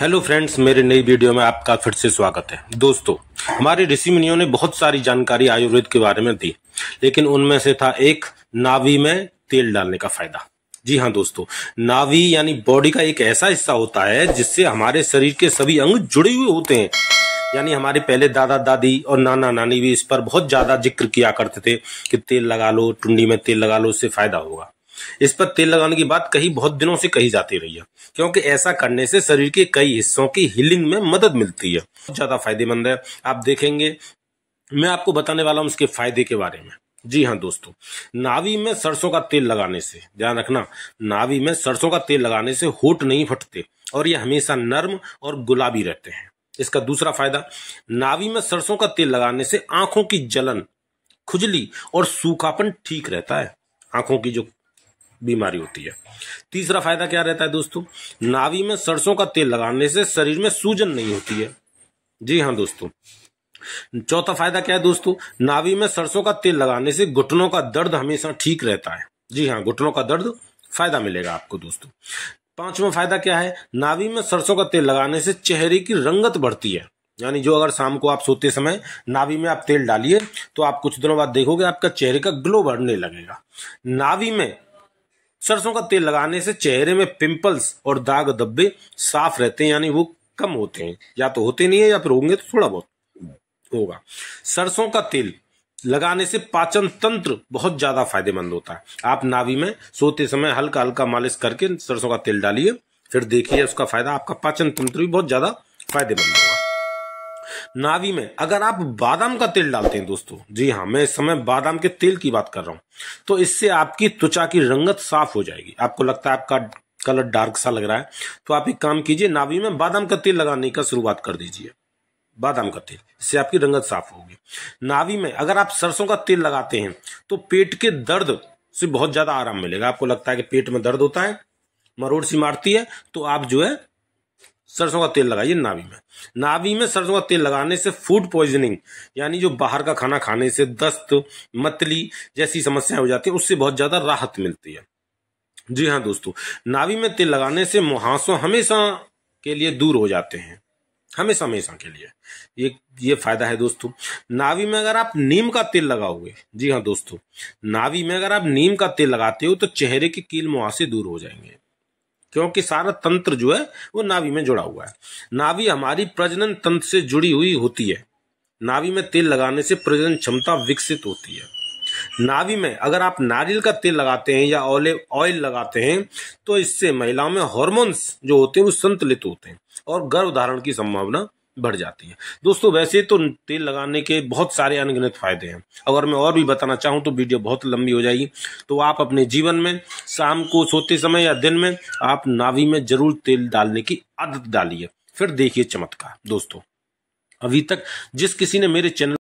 hello friends मेरे नई video में आपका फिर से स्वागत है दोस्तों हमारे ऋषि मुनियों ने बहुत सारी जानकारी आयुर्वेद के बारे में दी लेकिन उनमें से था एक नावी में तेल डालने का फायदा जी हाँ दोस्तों नावी यानी बॉडी का एक ऐसा हिस्सा होता है जिससे हमारे शरीर के सभी अंग जुड़े हुए होते हैं यानी हमारे पहले दादा दादी और नाना नानी भी इस पर बहुत ज्यादा जिक्र किया करते थे कि तेल लगा लो टुंडी में तेल लगा लो उससे फायदा होगा इस पर तेल लगाने की बात कही बहुत दिनों से कही जाती रही है क्योंकि ऐसा करने से शरीर के कई हिस्सों की हीलिंग में मदद मिलती है बहुत ज्यादा फायदेमंद है आप देखेंगे मैं आपको बताने वाला हूँ उसके फायदे के बारे में जी हाँ दोस्तों नावी में सरसों का तेल लगाने से ध्यान रखना नावी में सरसों का तेल लगाने से होठ नहीं फटते और ये हमेशा नर्म और गुलाबी रहते हैं इसका दूसरा फायदा नावी में सरसों का तेल लगाने से आंखों की जलन खुजली और सूखापन ठीक रहता है आंखों की जो बीमारी होती है तीसरा फायदा क्या रहता है दोस्तों नावी में सरसों का तेल लगाने से शरीर में सूजन नहीं होती है जी हाँ दोस्तों चौथा फायदा क्या है दोस्तों नावी में सरसों का तेल लगाने से घुटनों का दर्द हमेशा ठीक रहता है जी हाँ घुटनों का दर्द फायदा मिलेगा आपको दोस्तों पांचवा फायदा क्या है नावी में सरसों का तेल लगाने से चेहरे की रंगत बढ़ती है यानी जो अगर शाम को आप सोते समय नावी में आप तेल डालिए तो आप कुछ दिनों बाद देखोगे आपका चेहरे का ग्लो बढ़ने लगेगा नावी में सरसों का तेल लगाने से चेहरे में पिंपल्स और दाग धब्बे साफ रहते हैं यानी वो कम होते हैं या तो होते नहीं है या फिर होंगे तो थोड़ा बहुत होगा सरसों का तेल लगाने से पाचन तंत्र बहुत ज्यादा फायदेमंद होता है आप नावी में सोते समय हल्का हल्का मालिश करके सरसों का तेल डालिए फिर देखिए उसका फायदा आपका पाचन तंत्र भी बहुत ज्यादा फायदेमंद होगा नावी में अगर आप बादाम का तेल डालते हैं दोस्तों जी हाँ मैं इस समय बादाम के तेल की बात कर रहा हूं तो इससे आपकी त्वचा की रंगत साफ हो जाएगी आपको लगता है आपका कलर डार्क सा लग रहा है तो आप एक काम कीजिए नावी में बादाम का तेल लगाने का शुरुआत कर दीजिए बादाम का तेल इससे आपकी रंगत साफ होगी नावी में अगर आप सरसों का तेल लगाते हैं तो पेट के दर्द से बहुत ज्यादा आराम मिलेगा आपको लगता है कि पेट में दर्द होता है मरोड़ सी मारती है तो आप जो है सरसों का तेल लगाइए नाभि में नाभि में सरसों का तेल लगाने से फूड पॉइजनिंग यानी जो बाहर का खाना खाने से दस्त मतली जैसी समस्याएं हो जाती है उससे बहुत ज़्यादा राहत मिलती है जी हाँ दोस्तों नाभि में तेल लगाने से मुहासों हमेशा के लिए दूर हो जाते हैं हमेशा हमेशा के लिए ये ये फायदा है दोस्तों नावी में अगर आप नीम का तेल लगाओगे जी हाँ दोस्तों नावी में अगर आप नीम का तेल लगाते हो तो चेहरे के कील मुहासे दूर हो जाएंगे क्योंकि सारा तंत्र जो है वो नाभि में जुड़ा हुआ है नाभि हमारी प्रजनन तंत्र से जुड़ी हुई होती है नाभि में तेल लगाने से प्रजनन क्षमता विकसित होती है नाभि में अगर आप नारियल का तेल लगाते हैं या ऑलिव ऑयल लगाते हैं तो इससे महिलाओं में हॉर्मोन्स जो होते हैं वो संतुलित होते हैं और गर्भ धारण की संभावना बढ़ जाती है दोस्तों वैसे तो तेल लगाने के बहुत सारे अनगिनत फायदे हैं अगर मैं और भी बताना चाहूँ तो वीडियो बहुत लंबी हो जाएगी तो आप अपने जीवन में शाम को सोते समय या दिन में आप नावी में जरूर तेल डालने की आदत डालिए फिर देखिए चमत्कार दोस्तों अभी तक जिस किसी ने मेरे चैनल